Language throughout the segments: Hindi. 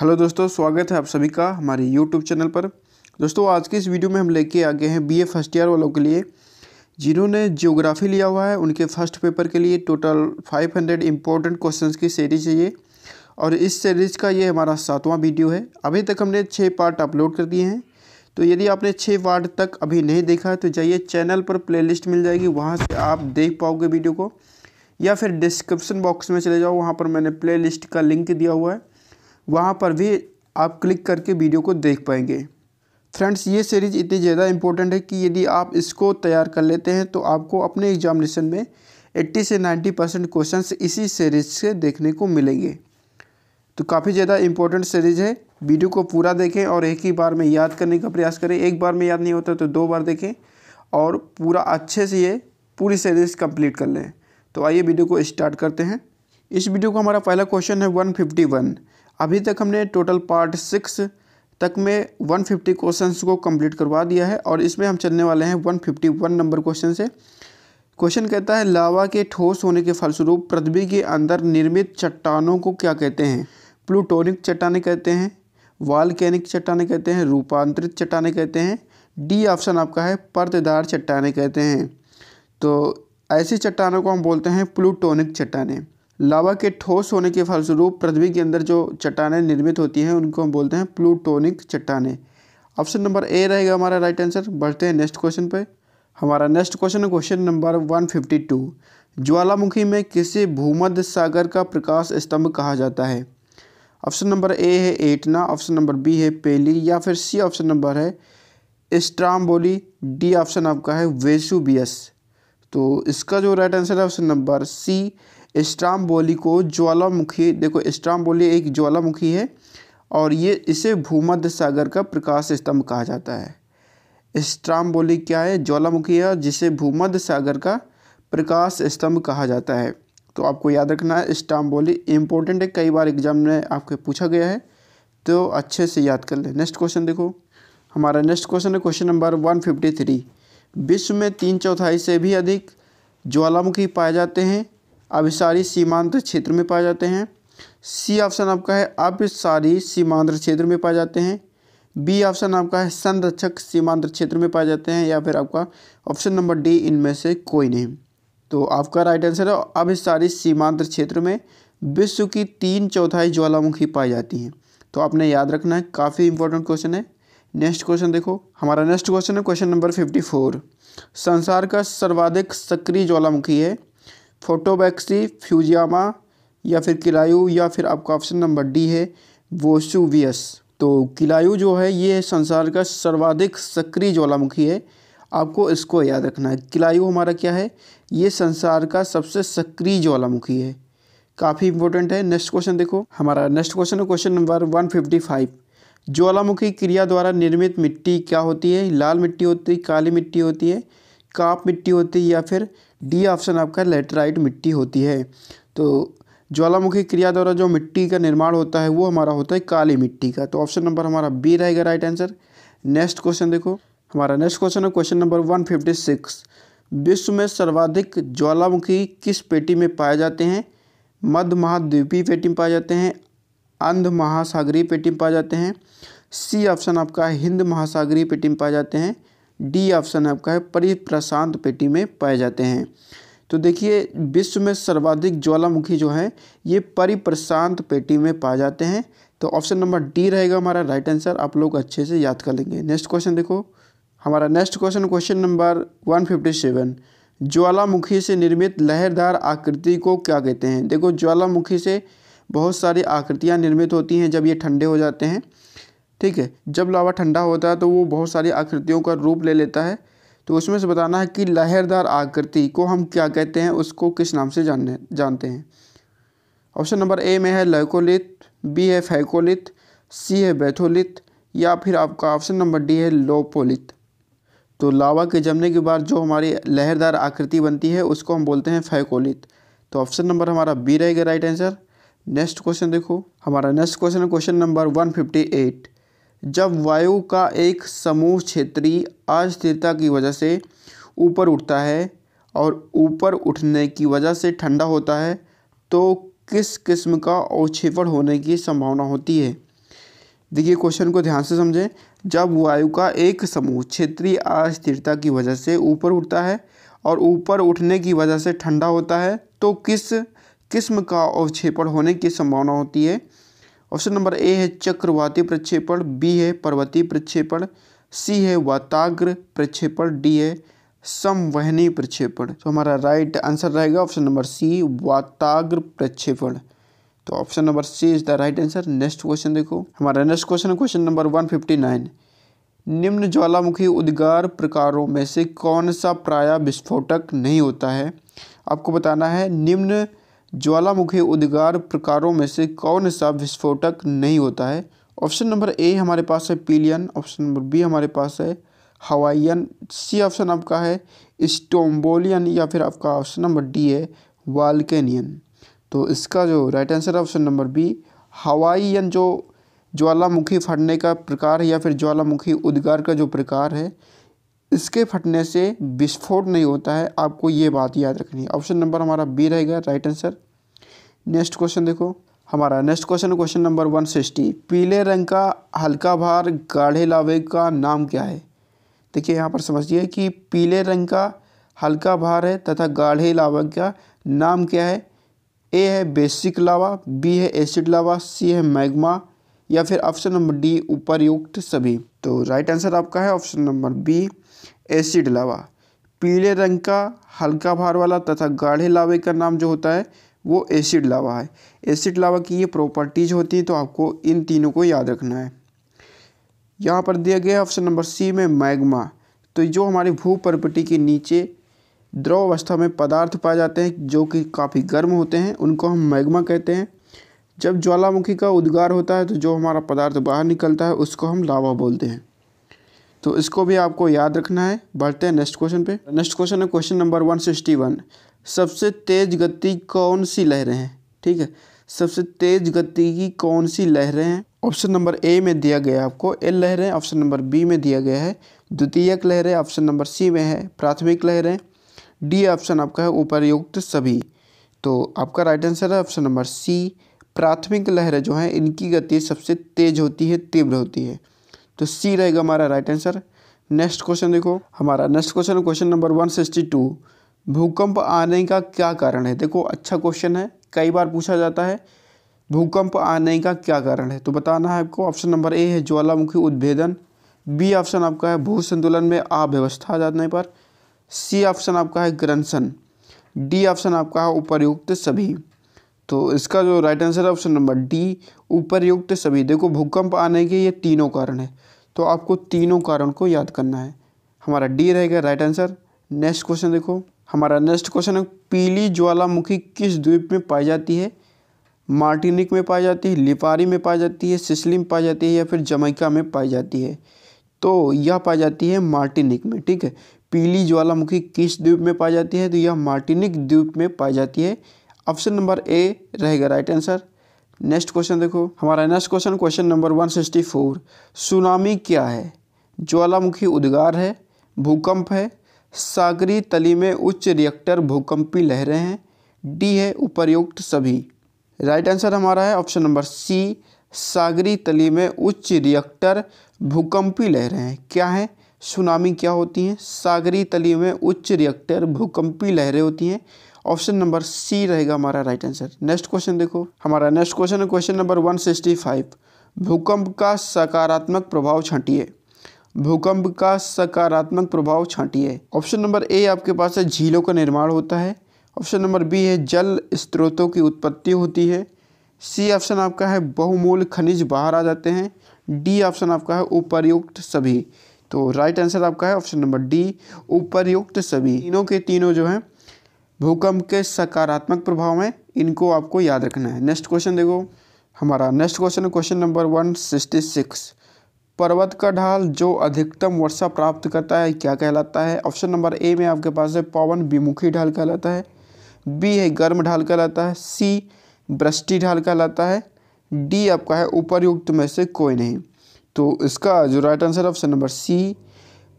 हेलो दोस्तों स्वागत है आप सभी का हमारे यूट्यूब चैनल पर दोस्तों आज के इस वीडियो में हम लेके आ गए हैं बीए फर्स्ट ईयर वालों के लिए जिन्होंने ज्योग्राफी लिया हुआ है उनके फर्स्ट पेपर के लिए टोटल 500 हंड्रेड इम्पोर्टेंट क्वेश्चन की सीरीज है ये और इस सीरीज का ये हमारा सातवां वीडियो है अभी तक हमने छः पार्ट अपलोड कर दिए हैं तो यदि आपने छः पार्ट तक अभी नहीं देखा है तो जाइए चैनल पर प्ले मिल जाएगी वहाँ से आप देख पाओगे वीडियो को या फिर डिस्क्रिप्सन बॉक्स में चले जाओ वहाँ पर मैंने प्ले का लिंक दिया हुआ है वहाँ पर भी आप क्लिक करके वीडियो को देख पाएंगे फ्रेंड्स ये सीरीज़ इतनी ज़्यादा इंपॉर्टेंट है कि यदि आप इसको तैयार कर लेते हैं तो आपको अपने एग्जामिनेशन में 80 से 90 परसेंट क्वेश्चन इसी सीरीज़ से देखने को मिलेंगे तो काफ़ी ज़्यादा इंपॉर्टेंट सीरीज़ है वीडियो को पूरा देखें और एक ही बार में याद करने का प्रयास करें एक बार में याद नहीं होता तो दो बार देखें और पूरा अच्छे से ये पूरी सीरीज़ कंप्लीट कर लें तो आइए वीडियो को स्टार्ट करते हैं इस वीडियो का हमारा पहला क्वेश्चन है 151 अभी तक हमने टोटल पार्ट सिक्स तक में 150 क्वेश्चन को कंप्लीट करवा दिया है और इसमें हम चलने वाले हैं 151 नंबर क्वेश्चन से क्वेश्चन कहता है लावा के ठोस होने के फलस्वरूप पृथ्वी के अंदर निर्मित चट्टानों को क्या कहते हैं प्लूटोनिक चट्टाने कहते हैं वालकैनिक चट्टाने कहते हैं रूपांतरित चट्टाने कहते हैं डी ऑप्शन आपका है पर्तदार चट्टाने कहते हैं तो ऐसी चट्टानों को हम बोलते हैं प्लूटोनिक चट्टाने लावा के ठोस होने के फलस्वरूप पृथ्वी के अंदर जो चट्टानें निर्मित होती हैं उनको हम बोलते हैं प्लूटोनिक चट्टानें ऑप्शन नंबर ए रहेगा हमारा राइट आंसर बढ़ते हैं नेक्स्ट क्वेश्चन पर हमारा नेक्स्ट क्वेश्चन है क्वेश्चन नंबर टू ज्वालामुखी में किसे भूमध्य सागर का प्रकाश स्तंभ कहा जाता है ऑप्शन नंबर ए है एटना ऑप्शन नंबर बी है पेली या फिर सी ऑप्शन नंबर है स्ट्राम्बोली डी ऑप्शन आपका है वेसुबियस तो इसका जो राइट आंसर है ऑप्शन नंबर सी स्ट्राम्बोली को ज्वालामुखी देखो स्ट्राम्बोली एक ज्वालामुखी है और ये इसे भूमध्य सागर का प्रकाश स्तंभ कहा जाता है स्ट्राम्बोली क्या है ज्वालामुखी है जिसे भूमध्य सागर का प्रकाश स्तंभ कहा जाता है तो आपको याद रखना है स्ट्राम्बोली इंपॉर्टेंट है कई बार एग्जाम में आपके पूछा गया है तो अच्छे से याद कर लें नेक्स्ट क्वेश्चन देखो हमारा नेक्स्ट क्वेश्चन है question number one fifty three विश्व में तीन चौथाई से भी अधिक ज्वालामुखी पाए जाते हैं अभिसारी सीमांत क्षेत्र में पाए जाते हैं सी ऑप्शन आपका है अभिसारी सीमांत क्षेत्र में पाए जाते हैं बी ऑप्शन आपका है संरक्षक सीमांत क्षेत्र में पाए जाते हैं या फिर आपका ऑप्शन नंबर डी इनमें से कोई नहीं तो आपका राइट आंसर है अभिसारी सीमांत क्षेत्र में विश्व की तीन चौथाई ज्वालामुखी पाई जाती हैं तो आपने याद रखना है काफ़ी इंपॉर्टेंट क्वेश्चन है नेक्स्ट क्वेश्चन देखो हमारा नेक्स्ट क्वेश्चन है क्वेश्चन नंबर फिफ्टी फोर संसार का सर्वाधिक सक्रिय ज्वालामुखी है फोटोबैक्सी फ्यूजियामा या फिर किलायू या फिर आपका ऑप्शन नंबर डी है वोसुवियस तो किलायू जो है ये संसार का सर्वाधिक सक्रिय ज्वालामुखी है आपको इसको याद रखना है किलायू हमारा क्या है ये संसार का सबसे सक्रिय ज्वालामुखी है काफ़ी इंपॉर्टेंट है नेक्स्ट क्वेश्चन देखो हमारा नेक्स्ट क्वेश्चन है question number one fifty five ज्वालामुखी क्रिया द्वारा निर्मित मिट्टी क्या होती है लाल मिट्टी होती है काली मिट्टी होती है काप मिट्टी होती है या फिर डी ऑप्शन आपका लेटराइट मिट्टी होती है तो ज्वालामुखी क्रिया द्वारा जो मिट्टी का निर्माण होता है वो हमारा होता है काली मिट्टी का तो ऑप्शन नंबर हमारा बी रहेगा राइट आंसर नेक्स्ट क्वेश्चन देखो हमारा नेक्स्ट क्वेश्चन है question number one fifty six विश्व में सर्वाधिक ज्वालामुखी किस पेटी में पाए जाते हैं मध्य महाद्वीपीय पेटी में पाए जाते हैं अंध महासागरीय पेटी में पाए जाते हैं सी ऑप्शन आपका हिंद महासागरीय पेटी में पाए जाते हैं डी ऑप्शन आपका है परिप्रशांत पेटी में पाए जाते हैं तो देखिए विश्व में सर्वाधिक ज्वालामुखी जो है ये परिप्रशांत पेटी में पाए जाते हैं तो ऑप्शन नंबर डी रहेगा हमारा राइट आंसर आप लोग अच्छे से याद कर लेंगे नेक्स्ट क्वेश्चन देखो हमारा next question question number one fifty seven ज्वालामुखी से निर्मित लहरदार आकृति को क्या कहते हैं देखो ज्वालामुखी से बहुत सारी आकृतियाँ निर्मित होती हैं जब ये ठंडे हो जाते हैं ठीक है जब लावा ठंडा होता है तो वो बहुत सारी आकृतियों का रूप ले लेता है तो उसमें से बताना है कि लहरदार आकृति को हम क्या कहते हैं उसको किस नाम से जानने जानते हैं ऑप्शन नंबर ए में है लैकोलिथ बी है फैकोलित सी है बैथोलित या फिर आपका ऑप्शन नंबर डी है लोपोलित तो लावा के जमने के बाद जो हमारी लहरदार आकृति बनती है उसको हम बोलते हैं फैकोलित तो ऑप्शन नंबर हमारा बी रहेगा राइट आंसर नेक्स्ट क्वेश्चन देखो हमारा नेक्स्ट क्वेश्चन है question number one fifty eight जब वायु का एक समूह क्षेत्रीय अस्थिरता की वजह से ऊपर उठता है और ऊपर उठने की वजह से ठंडा होता है तो किस किस्म का औक्षेपण होने की संभावना होती है देखिए क्वेश्चन को ध्यान से समझें जब वायु का एक समूह क्षेत्रीय अस्थिरता की वजह से ऊपर उठता है और ऊपर उठने की वजह से ठंडा होता है तो किस किस्म का अवक्षेपण होने की संभावना होती है ऑप्शन नंबर ए है चक्रवाती प्रक्षेपण बी है पर्वतीय प्रक्षेपण सी है वाताग्र प्रक्षेपण डी है संवहनी प्रक्षेपण तो हमारा राइट आंसर रहेगा ऑप्शन नंबर सी वाताग्र प्रक्षेपण तो option number C is the right answer next question देखो हमारा नेक्स्ट क्वेश्चन है question number one fifty nine निम्न ज्वालामुखी उद्गार प्रकारों में से कौन सा प्राय विस्फोटक नहीं होता है आपको बताना है निम्न ज्वालामुखी उद्गार प्रकारों में से कौन सा विस्फोटक नहीं होता है ऑप्शन नंबर ए हमारे पास है पीलियन ऑप्शन नंबर बी हमारे पास है हवाइयन सी ऑप्शन आपका है स्टोम्बोलियन या फिर आपका ऑप्शन नंबर डी है वालकैनियन तो इसका जो राइट आंसर है ऑप्शन नंबर बी हवाइयन जो ज्वालामुखी फटने का प्रकार या फिर ज्वालामुखी उद्गार का जो प्रकार है इसके फटने से विस्फोट नहीं होता है आपको ये बात याद रखनी है ऑप्शन नंबर हमारा बी रहेगा राइट आंसर नेक्स्ट क्वेश्चन देखो हमारा next question question number one sixty पीले रंग का हल्का भार गाढ़े लावे का नाम क्या है देखिए यहाँ पर समझिए कि पीले रंग का हल्का भार है तथा गाढ़े लावा का नाम क्या है ए है बेसिक लावा बी है एसिड लावा सी है मैग्मा या फिर ऑप्शन नंबर डी उपरयुक्त सभी तो राइट आंसर आपका है option number B acid lava पीले रंग का हल्का भार वाला तथा गाढ़े लावे का नाम जो होता है वो एसिड लावा है एसिड लावा की ये प्रॉपर्टीज़ होती हैं तो आपको इन तीनों को याद रखना है यहाँ पर दिया गया ऑप्शन नंबर सी में मैग्मा तो जो हमारे भू के नीचे द्रव अवस्था में पदार्थ पाए जाते हैं जो कि काफ़ी गर्म होते हैं उनको हम मैग्मा कहते हैं जब ज्वालामुखी का उद्गार होता है तो जो हमारा पदार्थ बाहर निकलता है उसको हम लावा बोलते हैं तो इसको भी आपको याद रखना है बढ़ते हैं नेक्स्ट क्वेश्चन पे नेक्स्ट क्वेश्चन है question number one sixty one सबसे तेज गति कौन सी लहरें हैं ठीक है सबसे तेज गति की कौन सी लहरें हैं ऑप्शन नंबर ए में दिया गया आपको एल लहरें ऑप्शन नंबर बी में दिया गया है द्वितीयक लहरें ऑप्शन नंबर सी में है प्राथमिक लहरें डी ऑप्शन आपका है उपरयुक्त सभी तो आपका राइट आंसर है ऑप्शन नंबर सी प्राथमिक लहरें जो हैं इनकी गति सबसे तेज होती है तीव्र होती है तो सी रहेगा हमारा राइट आंसर नेक्स्ट क्वेश्चन देखो हमारा next question question number one sixty two भूकंप आने का क्या कारण है देखो अच्छा क्वेश्चन है कई बार पूछा जाता है भूकंप आने का क्या कारण है तो बताना है आपको ऑप्शन नंबर ए है ज्वालामुखी उद्भेदन बी ऑप्शन आपका है भू संतुलन में अव्यवस्था आ जाने पर सी ऑप्शन आपका है ग्रंसन डी ऑप्शन आपका है उपरयुक्त सभी तो इसका जो राइट आंसर है ऑप्शन नंबर डी उपरयुक्त सभी देखो भूकंप आने के ये तीनों कारण है तो आपको तीनों कारण को याद करना है हमारा डी रहेगा राइट आंसर नेक्स्ट क्वेश्चन देखो हमारा नेक्स्ट क्वेश्चन है पीली ज्वालामुखी किस द्वीप में पाई जाती है मार्टिनिक में पाई जाती है लिपारी में पाई जाती है सिसली में पाई जाती है या फिर जमैका में पाई जाती है तो यह पाई जाती है मार्टिनिक में ठीक है पीली ज्वालामुखी किस द्वीप में पाई जाती है तो यह मार्टिनिक द्वीप में पाई जाती है ऑप्शन नंबर ए रहेगा राइट आंसर नेक्स्ट क्वेश्चन देखो हमारा next question question number one sixty four tsunami क्या है ज्वालामुखी उद्गार है भूकंप है सागरी तली में उच्च रिएक्टर भूकंपी लहरें हैं डी है उपर्युक्त सभी राइट आंसर हमारा है ऑप्शन नंबर सी सागरी तली में उच्च रिएक्टर भूकंपी लहरें हैं क्या है सुनामी क्या होती हैं सागरी तली में उच्च रिएक्टर भूकंपी लहरें होती हैं ऑप्शन नंबर सी रहेगा हमारा राइट आंसर नेक्स्ट क्वेश्चन देखो हमारा नेक्स्ट क्वेश्चन है question number one sixty five भूकंप का सकारात्मक प्रभाव छाटिए भूकंप का सकारात्मक प्रभाव छाटिए ऑप्शन नंबर ए आपके पास है झीलों का निर्माण होता है ऑप्शन नंबर बी है जल स्रोतों की उत्पत्ति होती है सी ऑप्शन आपका है बहुमूल्य खनिज बाहर आ जाते हैं डी ऑप्शन आपका है उपरयुक्त सभी तो राइट आंसर आपका है ऑप्शन नंबर डी उपरयुक्त सभी तीनों के तीनों जो हैं भूकंप के सकारात्मक प्रभाव हैं इनको आपको याद रखना है नेक्स्ट क्वेश्चन देखो हमारा नेक्स्ट क्वेश्चन है question number one sixty six पर्वत का ढाल जो अधिकतम वर्षा प्राप्त करता है क्या कहलाता है ऑप्शन नंबर ए में आपके पास है पवन विमुखी ढाल कहलाता है बी है गर्म ढाल कहलाता है सी वृष्टि ढाल कहलाता है डी आपका है उपरयुक्त में से कोई नहीं तो इसका जो right answer option number C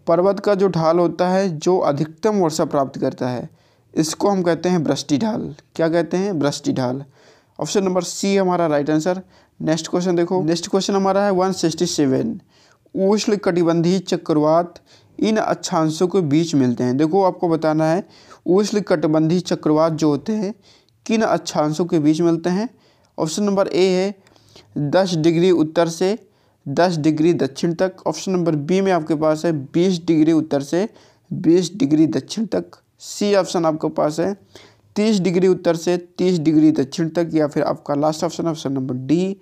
पर्वत का जो ढाल होता है जो अधिकतम वर्षा प्राप्त करता है इसको हम कहते हैं ब्रष्टि ढाल क्या कहते हैं ब्रष्टि ढाल ऑप्शन नंबर सी हमारा राइट आंसर नेक्स्ट क्वेश्चन देखो नेक्स्ट क्वेश्चन हमारा है वन सिक्सटी सेवन उष्ण कटिबंधीय चक्रवात इन अक्षांशों के बीच मिलते हैं देखो आपको बताना है उष्ण कटिबंधी चक्रवात जो होते हैं किन अक्षांशों के बीच मिलते हैं ऑप्शन नंबर ए है दस डिग्री उत्तर से दस डिग्री दक्षिण तक ऑप्शन नंबर बी में आपके पास है बीस डिग्री उत्तर से बीस डिग्री दक्षिण तक सी ऑप्शन आपके पास है तीस डिग्री उत्तर से तीस डिग्री दक्षिण तक या फिर आपका last option option number D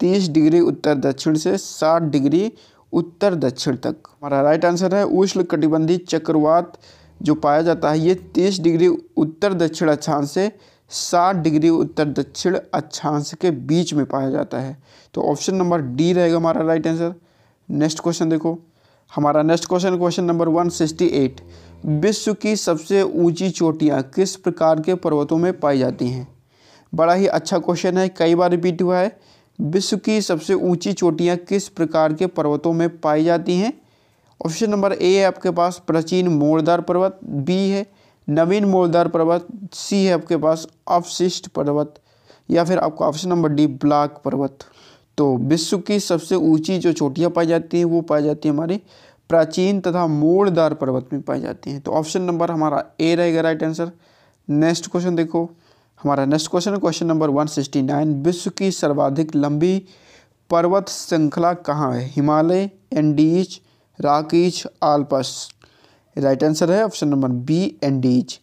तीस डिग्री उत्तर दक्षिण से साठ डिग्री उत्तर दक्षिण तक हमारा राइट आंसर है उष्ण कटिबंधी चक्रवात जो पाया जाता है ये तीस डिग्री उत्तर दक्षिण अक्षांश से साठ डिग्री उत्तर दक्षिण अक्षांश के बीच में पाया जाता है तो ऑप्शन नंबर डी रहेगा हमारा राइट आंसर नेक्स्ट क्वेश्चन देखो हमारा next question question number one sixty eight विश्व की सबसे ऊंची चोटियाँ किस प्रकार के पर्वतों में पाई जाती हैं बड़ा ही अच्छा क्वेश्चन है कई बार रिपीट हुआ है विश्व की सबसे ऊंची चोटियाँ किस प्रकार के पर्वतों में पाई जाती हैं ऑप्शन नंबर ए है आपके पास प्राचीन मोड़दार पर्वत बी है नवीन मोड़दार पर्वत सी है आपके पास अवशिष्ट पर्वत या फिर आपका ऑप्शन नंबर डी ब्लैक पर्वत तो विश्व की सबसे ऊंची जो चोटियाँ पाई जाती हैं वो पाई जाती हैं हमारी प्राचीन तथा मोड़दार पर्वत में पाई जाती हैं तो ऑप्शन नंबर हमारा ए रहेगा राइट आंसर नेक्स्ट क्वेश्चन देखो हमारा next question question number one sixty nine विश्व की सर्वाधिक लंबी पर्वत श्रृंखला कहाँ है Himalaya Andes Rockies Alps right answer है ऑप्शन नंबर बी एंडीज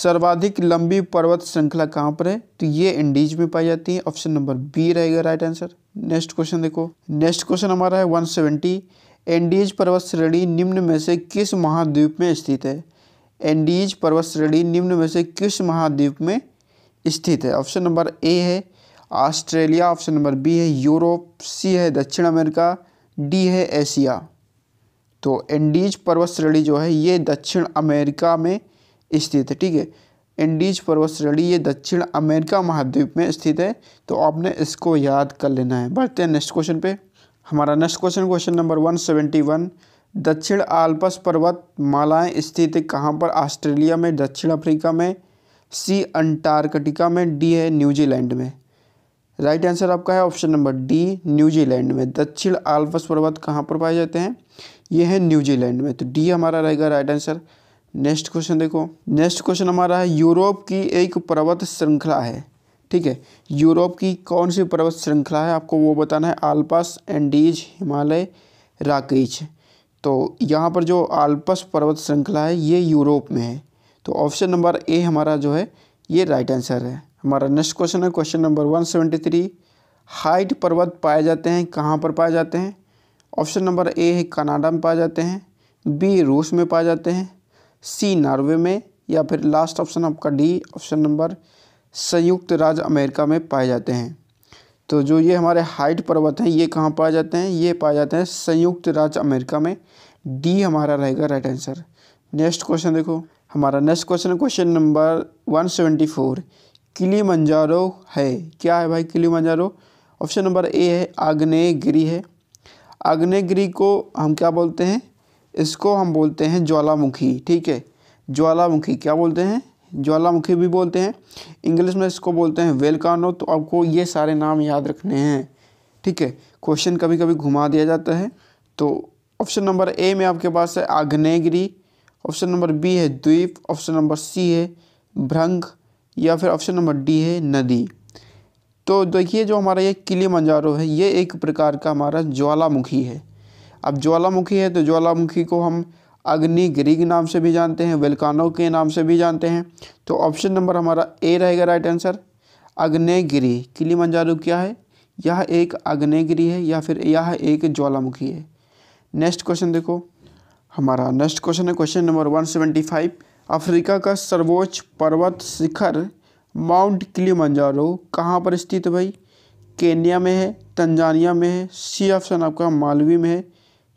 सर्वाधिक लंबी पर्वत श्रृंखला कहाँ पर है तो ये इंडीज में पाई जाती है ऑप्शन नंबर बी रहेगा राइट आंसर नेक्स्ट क्वेश्चन देखो नेक्स्ट क्वेश्चन हमारा है 170 एंडीज पर्वत श्रेणी निम्न में से किस महाद्वीप में स्थित है एंडीज पर्वत श्रेणी निम्न में से किस महाद्वीप में स्थित है ऑप्शन नंबर ए है ऑस्ट्रेलिया ऑप्शन नंबर बी है यूरोप सी है दक्षिण अमेरिका डी है एशिया तो एंडीज पर्वत श्रेणी जो है ये दक्षिण अमेरिका में स्थित है ठीक है एंडीज पर्वत श्रेणी ये दक्षिण अमेरिका महाद्वीप में स्थित है तो आपने इसको याद कर लेना है बढ़ते हैं नेक्स्ट क्वेश्चन पे हमारा next question question number one seventy one दक्षिण आल्पस पर्वत मालाएँ स्थित कहाँ पर ऑस्ट्रेलिया में दक्षिण अफ्रीका में सी अंटार्कटिका में डी है न्यूजीलैंड में राइट आंसर आपका है ऑप्शन नंबर डी न्यूजीलैंड में दक्षिण आल्पस पर्वत कहाँ पर पाए जाते हैं ये है न्यूजीलैंड में तो डी हमारा रहेगा राइट आंसर नेक्स्ट क्वेश्चन देखो नेक्स्ट क्वेश्चन हमारा है यूरोप की एक पर्वत श्रृंखला है ठीक है यूरोप की कौन सी पर्वत श्रृंखला है आपको वो बताना है आल्पस एंडीज हिमालय राकेच तो यहाँ पर जो आल्पस पर्वत श्रृंखला है ये यूरोप में है तो ऑप्शन नंबर ए हमारा जो है ये राइट आंसर है हमारा नेक्स्ट क्वेश्चन है question number one seventy three height पर्वत पाए जाते हैं कहाँ पर पाए जाते हैं ऑप्शन नंबर ए है कनाडा में पाए जाते हैं बी रूस में पाए जाते हैं सी नॉर्वे में या फिर लास्ट ऑप्शन आपका डी ऑप्शन नंबर संयुक्त राज्य अमेरिका में पाए जाते हैं तो जो ये हमारे हाइट पर्वत हैं ये कहाँ पाए जाते हैं ये पाए जाते हैं संयुक्त राज्य अमेरिका में डी हमारा रहेगा राइट आंसर नेक्स्ट क्वेश्चन देखो हमारा next question question number one seventy four Kilimanjaro है क्या है भाई किली मंजारो ऑप्शन नंबर ए है आग्नेयगिरी है आग्नेयगिरी को हम क्या बोलते हैं इसको हम बोलते हैं ज्वालामुखी ठीक है ज्वालामुखी क्या बोलते हैं ज्वालामुखी भी बोलते हैं इंग्लिश में इसको बोलते हैं वेलकानो तो आपको ये सारे नाम याद रखने हैं ठीक है क्वेश्चन कभी कभी घुमा दिया जाता है तो ऑप्शन नंबर ए में आपके पास है आग्नेगिरी ऑप्शन नंबर बी है द्वीप ऑप्शन नंबर सी है भ्रंग या फिर ऑप्शन नंबर डी है नदी तो देखिए जो हमारा ये किली मंजारो है ये एक प्रकार का हमारा ज्वालामुखी है अब ज्वालामुखी है तो ज्वालामुखी को हम अग्नि ग्रीक नाम से भी जानते हैं वेलकानो के नाम से भी जानते हैं तो ऑप्शन नंबर हमारा ए रहेगा राइट आंसर अग्नेगिरी किली मंजारू क्या है यह एक अग्नेगिरी है या फिर यह एक ज्वालामुखी है नेक्स्ट क्वेश्चन देखो हमारा नेक्स्ट क्वेश्चन है question number one seventy five Africa का सर्वोच्च पर्वत शिखर माउंट किली मंजारू कहाँ पर स्थित भाई केन्या में है तंजानिया में है सी ऑप्शन आपका मालवी में है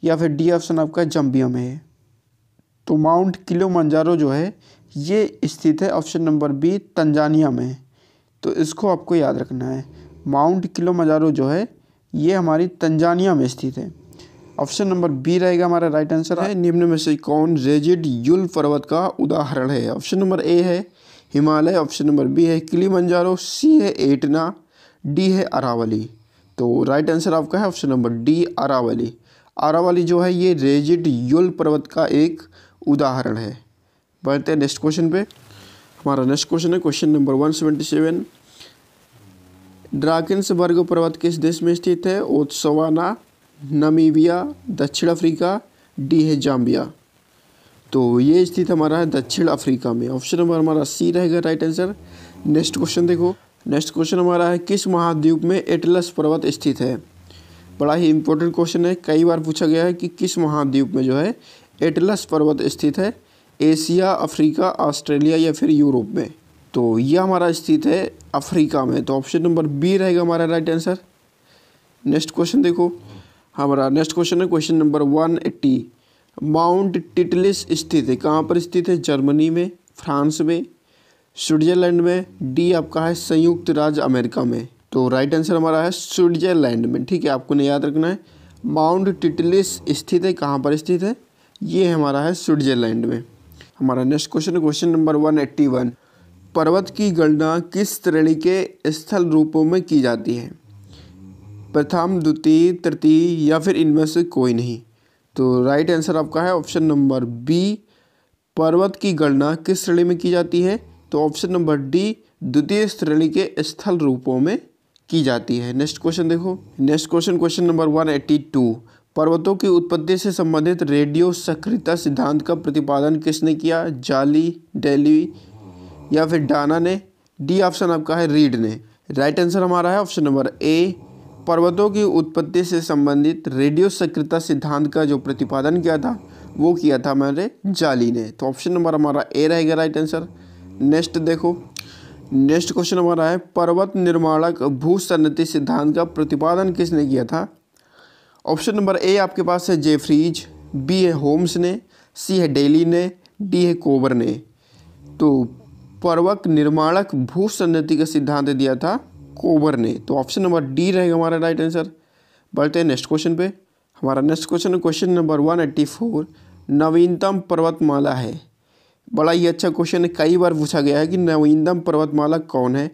या फिर डी ऑप्शन आपका जम्बिया में है तो माउंट किलो मंजारो जो है ये स्थित है ऑप्शन नंबर बी तंजानिया में तो इसको आपको याद रखना है माउंट किलो मंजारो जो है ये हमारी तंजानिया में स्थित है ऑप्शन नंबर बी रहेगा हमारा राइट आंसर है निम्न में से कौन रेजिड युल पर्वत का उदाहरण है ऑप्शन नंबर ए है हिमालय ऑप्शन नंबर बी है मंजारो सी है एटना डी है अरावली तो राइट आंसर आपका है option number D Aravalli Aravalli जो है ये रेजिड युल पर्वत का एक उदाहरण है बढ़ते हैं नेक्स्ट क्वेश्चन पे हमारा नेक्स्ट क्वेश्चन है question number one seventy seven Drakensberg पर्वत किस देश में स्थित है ओत्सवाना नमीबिया दक्षिण अफ्रीका डी है जाम्बिया तो ये स्थित हमारा है दक्षिण अफ्रीका में ऑप्शन नंबर हमारा सी रहेगा राइट आंसर नेक्स्ट क्वेश्चन देखो नेक्स्ट क्वेश्चन हमारा है किस महाद्वीप में एटलस पर्वत स्थित है बड़ा ही इंपॉर्टेंट क्वेश्चन है कई बार पूछा गया है कि किस महाद्वीप में जो है एटलस पर्वत स्थित है एशिया अफ्रीका ऑस्ट्रेलिया या फिर यूरोप में तो यह हमारा स्थित है अफ्रीका में तो ऑप्शन नंबर बी रहेगा हमारा राइट आंसर नेक्स्ट क्वेश्चन देखो हमारा नेक्स्ट क्वेश्चन है question number one eighty mount Titlis स्थित है कहाँ पर स्थित है जर्मनी में फ्रांस में स्विट्जरलैंड में डी आपका है संयुक्त राज्य अमेरिका में तो राइट आंसर हमारा है स्विट्जरलैंड में ठीक है आपको नहीं याद रखना है माउंट टिटलिस स्थित है कहाँ पर स्थित है ये हमारा है स्विट्जरलैंड में हमारा नेक्स्ट क्वेश्चन है question number one eighty one पर्वत की गणना किस श्रेणी के स्थल रूपों में की जाती है प्रथम द्वितीय तृतीय या फिर इनमें से कोई नहीं तो राइट आंसर आपका है ऑप्शन नंबर बी पर्वत की गणना किस श्रेणी में की जाती है तो ऑप्शन नंबर डी द्वितीय श्रेणी के स्थल रूपों में की जाती है नेक्स्ट क्वेश्चन देखो next question question number one eighty two पर्वतों की उत्पत्ति से संबंधित रेडियो सक्रियता सिद्धांत का प्रतिपादन किसने किया जाली डेली या फिर डाना ने डी ऑप्शन आपका है रीड ने राइट आंसर हमारा है ऑप्शन नंबर ए पर्वतों की उत्पत्ति से संबंधित रेडियो सक्रियता सिद्धांत का जो प्रतिपादन किया था वो किया था मेरे जाली ने तो ऑप्शन नंबर हमारा ए रहेगा राइट आंसर नेक्स्ट देखो नेक्स्ट क्वेश्चन हमारा है पर्वत निर्माणक भूसन्नति सिद्धांत का प्रतिपादन किसने किया था ऑप्शन नंबर ए आपके पास है जेफ्रीज बी है होम्स ने सी है डेली ने डी है कोबर ने तो पर्वक निर्माणक भू संति का सिद्धांत दिया था कोबर ने तो ऑप्शन नंबर डी रहेगा हमारा राइट आंसर बढ़ते हैं नेक्स्ट क्वेश्चन पे हमारा नेक्स्ट क्वेश्चन है question number one eighty four नवीनतम पर्वतमाला है बड़ा ही अच्छा क्वेश्चन है कई बार पूछा गया है कि नवीनतम पर्वतमाला कौन है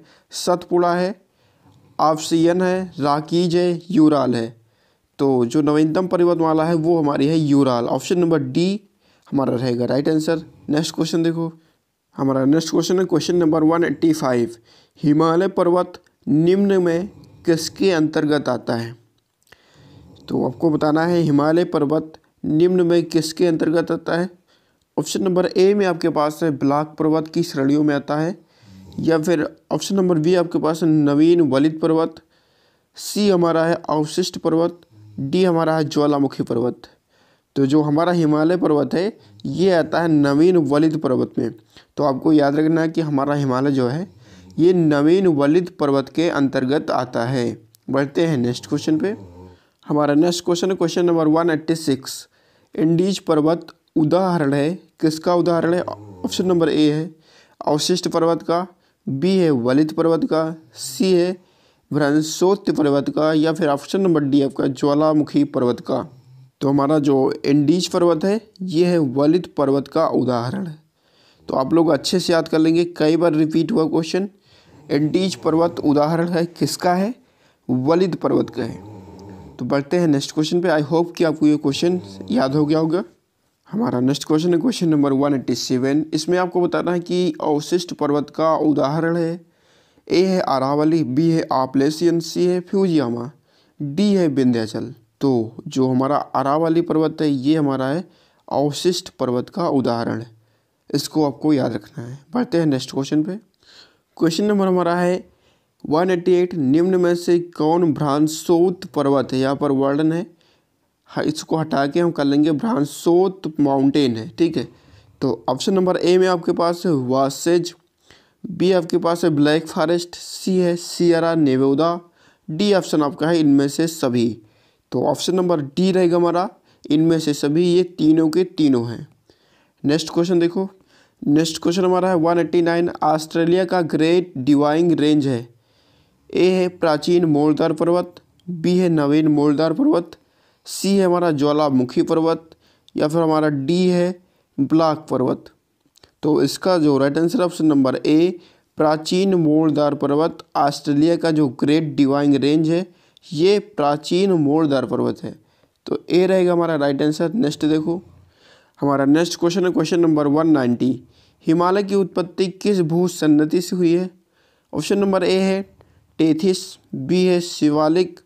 सतपुड़ा है ऑप्शियन है राकीज है यूराल है तो जो नवीनतम पर्वत माला है वो हमारी है यूराल ऑप्शन नंबर डी हमारा रहेगा राइट आंसर नेक्स्ट क्वेश्चन देखो हमारा नेक्स्ट क्वेश्चन है question number one eighty five Himalaya पर्वत निम्न में किसके अंतर्गत आता है तो आपको बताना है हिमालय पर्वत निम्न में किसके अंतर्गत आता है ऑप्शन नंबर ए में आपके पास है ब्लाक पर्वत की श्रेणियों में आता है या फिर ऑप्शन नंबर बी आपके पास है नवीन वलित पर्वत सी हमारा है अवशिष्ट पर्वत डी हमारा है ज्वालामुखी पर्वत तो जो हमारा हिमालय पर्वत है ये आता है नवीन वलित पर्वत में तो आपको याद रखना है कि हमारा हिमालय जो है ये नवीन वलित पर्वत के अंतर्गत आता है बढ़ते हैं नेक्स्ट क्वेश्चन पे हमारा next question question number one eighty six Andes पर्वत उदाहरण है किसका उदाहरण है ऑप्शन नंबर ए है अवशिष्ट पर्वत का बी है वलित पर्वत का सी है वृहस्पति पर्वत का या फिर ऑप्शन नंबर डी आपका ज्वालामुखी पर्वत का तो हमारा जो एंडीज पर्वत है ये है वलित पर्वत का उदाहरण तो आप लोग अच्छे से याद कर लेंगे कई बार रिपीट हुआ क्वेश्चन एंडीज पर्वत उदाहरण है किसका है वलित पर्वत का है तो बढ़ते हैं नेक्स्ट क्वेश्चन पे आई होप कि आपको ये क्वेश्चन याद हो गया होगा हमारा नेक्स्ट क्वेश्चन है question number one eighty seven इसमें आपको बताना है कि अवशिष्ट पर्वत का उदाहरण है ए है अरावली बी है आपलेसियन सी है फ्यूजियामा डी है विंध्याचल तो जो हमारा अरावली पर्वत है ये हमारा है अवशिष्ट पर्वत का उदाहरण है इसको आपको याद रखना है बढ़ते हैं नेक्स्ट क्वेश्चन पे क्वेश्चन नंबर हमारा है 188 निम्न में से कौन भ्रांसोत पर्वत है यहाँ पर वर्णन है हाँ, इसको हटा के हम कर लेंगे भ्रांसोत माउंटेन है ठीक है तो ऑप्शन नंबर ए में आपके पास है वासेज बी आपके पास है ब्लैक फॉरेस्ट सी है सियारा नेवेदा डी ऑप्शन आपका है इनमें से सभी तो ऑप्शन नंबर डी रहेगा हमारा इनमें से सभी ये तीनों के तीनों हैं नेक्स्ट क्वेश्चन देखो नेक्स्ट क्वेश्चन हमारा है वन एट्टी नाइन ऑस्ट्रेलिया का ग्रेट डिवाइंग रेंज है ए है प्राचीन मोलदार पर्वत बी है नवीन मोलदार पर्वत सी है हमारा ज्वालामुखी पर्वत या फिर हमारा डी है ब्लैक पर्वत तो इसका जो right answer option number A प्राचीन मोड़दार पर्वत ऑस्ट्रेलिया का जो ग्रेट डिवाइंग रेंज है ये प्राचीन मोड़दार पर्वत है तो ए रहेगा हमारा राइट आंसर नेक्स्ट देखो हमारा नेक्स्ट क्वेश्चन है question number one ninety Himalaya की उत्पत्ति किस भू सन्नति से हुई है ऑप्शन नंबर ए है टेथिस बी है शिवालिक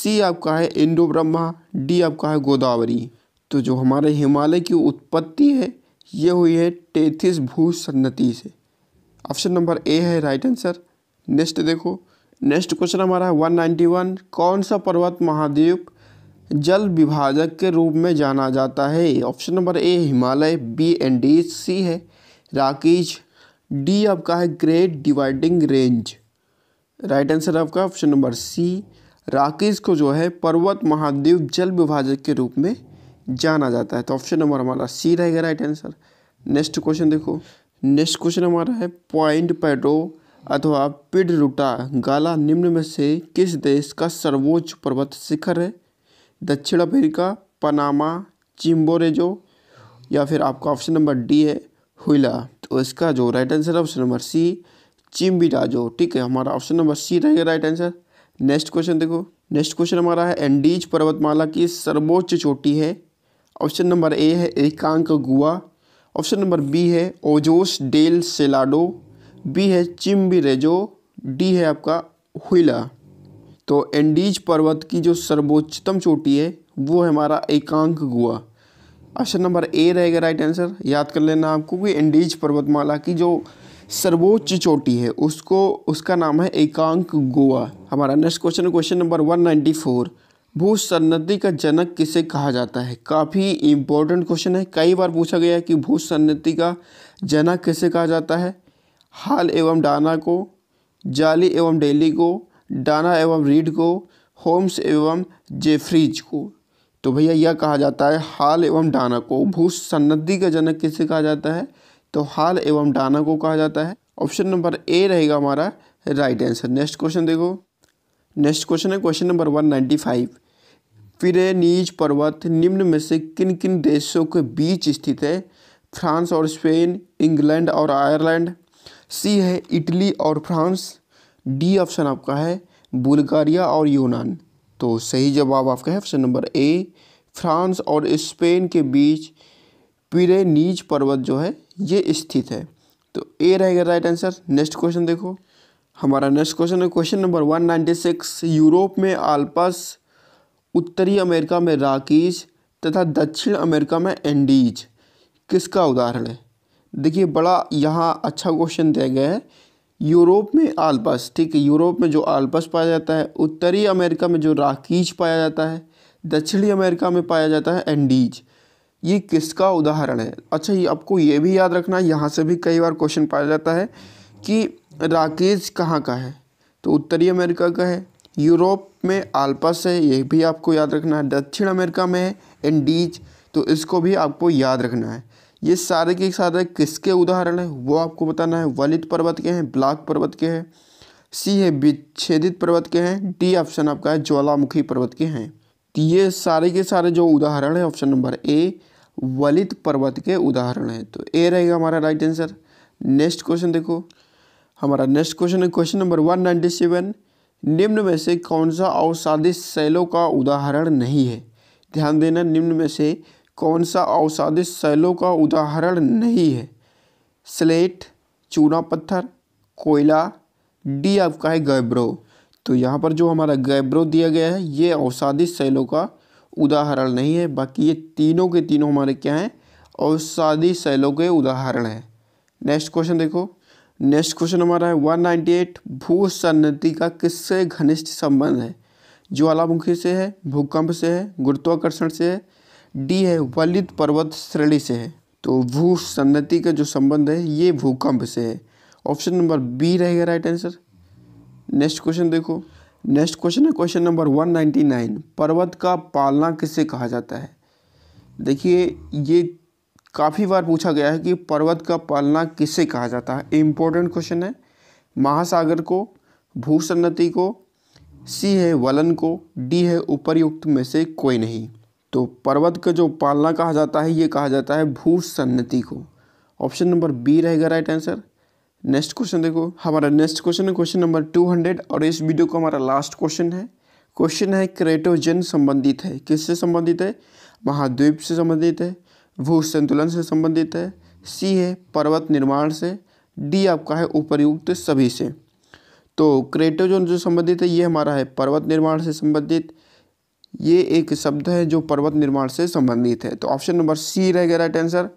सी आपका है इंडो ब्रह्मा डी आपका है गोदावरी तो जो हमारे हिमालय की उत्पत्ति है ये हुई है तैतीस भू सन्नति से ऑप्शन नंबर ए है राइट आंसर नेक्स्ट देखो नेक्स्ट क्वेश्चन हमारा है 191 कौन सा पर्वत महाद्वीप जल विभाजक के रूप में जाना जाता है option number A Himalaya B Andes C है राकेश डी आपका है great dividing range right answer आपका ऑप्शन नंबर सी राकेश को जो है पर्वत महाद्वीप जल विभाजक के रूप में जाना जाता है तो ऑप्शन नंबर हमारा सी रहेगा राइट आंसर नेक्स्ट क्वेश्चन देखो नेक्स्ट क्वेश्चन हमारा है पॉइंट पेड्रो अथवा पिडरुटा गाला निम्न में से किस देश का सर्वोच्च पर्वत शिखर है दक्षिण अफ्रीका पनामा चिम्बोरेजो या फिर आपका ऑप्शन नंबर डी है हुईला तो इसका जो राइट आंसर है ऑप्शन नंबर सी चिम्बिराजो ठीक है हमारा ऑप्शन नंबर सी रहेगा राइट आंसर नेक्स्ट क्वेश्चन देखो नेक्स्ट क्वेश्चन हमारा है एंडीज पर्वतमाला की सर्वोच्च चोटी है ऑप्शन नंबर ए है Aconcagua option number B है ओजोस डेल सेलाडो बी है चिम्बी रेजो डी है आपका हुइला तो एंडीज पर्वत की जो सर्वोच्चतम चोटी है वो है हमारा एकांक गुआ ऑप्शन नंबर ए रहेगा राइट आंसर याद कर लेना आपको कि एंडीज पर्वतमाला की जो सर्वोच्च चोटी है उसको उसका नाम है एकांक गोवा हमारा next question question number one ninety four भू सन्नति का जनक किसे कहा जाता है काफ़ी इम्पोर्टेंट क्वेश्चन है कई बार पूछा गया है कि भू सन्नति का जनक किसे कहा जाता है हाल एवं डाना को जाली एवं डेली को डाना एवं रीड को होम्स एवं जेफ्रीज को तो भैया यह कहा जाता है हाल एवं डाना को भू सन्नति का जनक किसे कहा जाता है तो हाल एवं डाना को कहा जाता है ऑप्शन नंबर ए रहेगा हमारा राइट आंसर नेक्स्ट क्वेश्चन देखो नेक्स्ट क्वेश्चन है question number one ninety five नीज पर्वत निम्न में से किन किन देशों के बीच स्थित है फ्रांस और स्पेन इंग्लैंड और आयरलैंड सी है इटली और फ्रांस डी ऑप्शन आपका है बुल्गारिया और यूनान तो सही जवाब आपका है ऑप्शन नंबर ए फ्रांस और स्पेन के बीच पिरेनीज पर्वत जो है ये स्थित है तो ए रहेगा राइट आंसर नेक्स्ट क्वेश्चन देखो हमारा नेक्स्ट क्वेश्चन है question number one ninety six Europe में आल्पस उत्तरी अमेरिका में राकीज तथा दक्षिण अमेरिका में एंडीज किसका उदाहरण है देखिए बड़ा यहाँ अच्छा क्वेश्चन दिया गया है यूरोप में आल्पस ठीक है यूरोप में जो आल्पस पाया जाता है उत्तरी अमेरिका में जो राकीज पाया जाता है दक्षिणी अमेरिका में पाया जाता है एंडीज ये किसका उदाहरण है अच्छा ये आपको ये भी याद रखना यहाँ से भी कई बार क्वेश्चन पाया जाता है कि राकेज कहाँ का है तो उत्तरी अमेरिका का है यूरोप में आल्पस है ये भी आपको याद रखना है दक्षिण अमेरिका में है इंडीज तो इसको भी आपको याद रखना है ये सारे के सारे किसके उदाहरण है वो आपको बताना है वलित पर्वत के हैं ब्लाक पर्वत के हैं सी है विच्छेदित पर्वत के हैं डी ऑप्शन आपका है ज्वालामुखी पर्वत के हैं तो ये सारे के सारे जो उदाहरण है ऑप्शन नंबर ए वलित पर्वत के उदाहरण हैं तो ए रहेगा हमारा राइट आंसर नेक्स्ट क्वेश्चन देखो हमारा नेक्स्ट क्वेश्चन है question number one ninety seven निम्न में से कौन सा औसादी शैलों का उदाहरण नहीं है ध्यान देना निम्न में से कौन सा औसादी शैलों का उदाहरण नहीं है स्लेट चूना पत्थर कोयला डी आपका है गैब्रो तो यहाँ पर जो हमारा गैब्रो दिया गया है ये औसादी शैलों का उदाहरण नहीं है बाकी ये तीनों के तीनों हमारे क्या हैं औसादी शैलों के उदाहरण हैं नेक्स्ट क्वेश्चन देखो नेक्स्ट क्वेश्चन हमारा है 198 भू सन्नति का किससे घनिष्ठ संबंध है ज्वालामुखी से है भूकंप से है गुरुत्वाकर्षण से है डी है वलित पर्वत श्रेणी से है तो भू सन्नति का जो संबंध है ये भूकंप से है ऑप्शन नंबर बी रहेगा राइट आंसर नेक्स्ट क्वेश्चन देखो नेक्स्ट क्वेश्चन है क्वेश्चन नंबर 199 पर्वत का पालना किसे कहा जाता है देखिए ये काफ़ी बार पूछा गया है कि पर्वत का पालना किसे कहा जाता है इम्पोर्टेंट क्वेश्चन है महासागर को भूसन्नति को सी है वलन को डी है उपरयुक्त में से कोई नहीं तो पर्वत का जो पालना कहा जाता है ये कहा जाता है भूसन्नति को ऑप्शन नंबर बी रहेगा राइट आंसर नेक्स्ट क्वेश्चन देखो हमारा नेक्स्ट क्वेश्चन है क्वेश्चन नंबर टू हंड्रेड और इस वीडियो का हमारा लास्ट क्वेश्चन है क्वेश्चन है क्रेटोजन संबंधित है किससे संबंधित है महाद्वीप से संबंधित है भू संतुलन से संबंधित है सी है पर्वत निर्माण से डी आपका है उपयुक्त सभी से तो क्रेटोजोन जो संबंधित है ये हमारा है पर्वत निर्माण से संबंधित ये एक शब्द है जो पर्वत निर्माण से संबंधित है तो ऑप्शन नंबर सी रहेगा राइट आंसर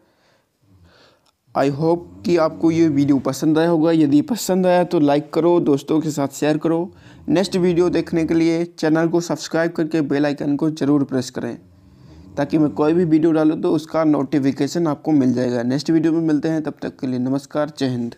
आई होप कि आपको ये वीडियो पसंद आया होगा यदि पसंद आया तो लाइक करो दोस्तों के साथ शेयर करो नेक्स्ट वीडियो देखने के लिए चैनल को सब्सक्राइब करके बेल आइकन को ज़रूर प्रेस करें ताकि मैं कोई भी वीडियो डालूँ तो उसका नोटिफिकेशन आपको मिल जाएगा नेक्स्ट वीडियो में मिलते हैं तब तक के लिए नमस्कार जय हिंद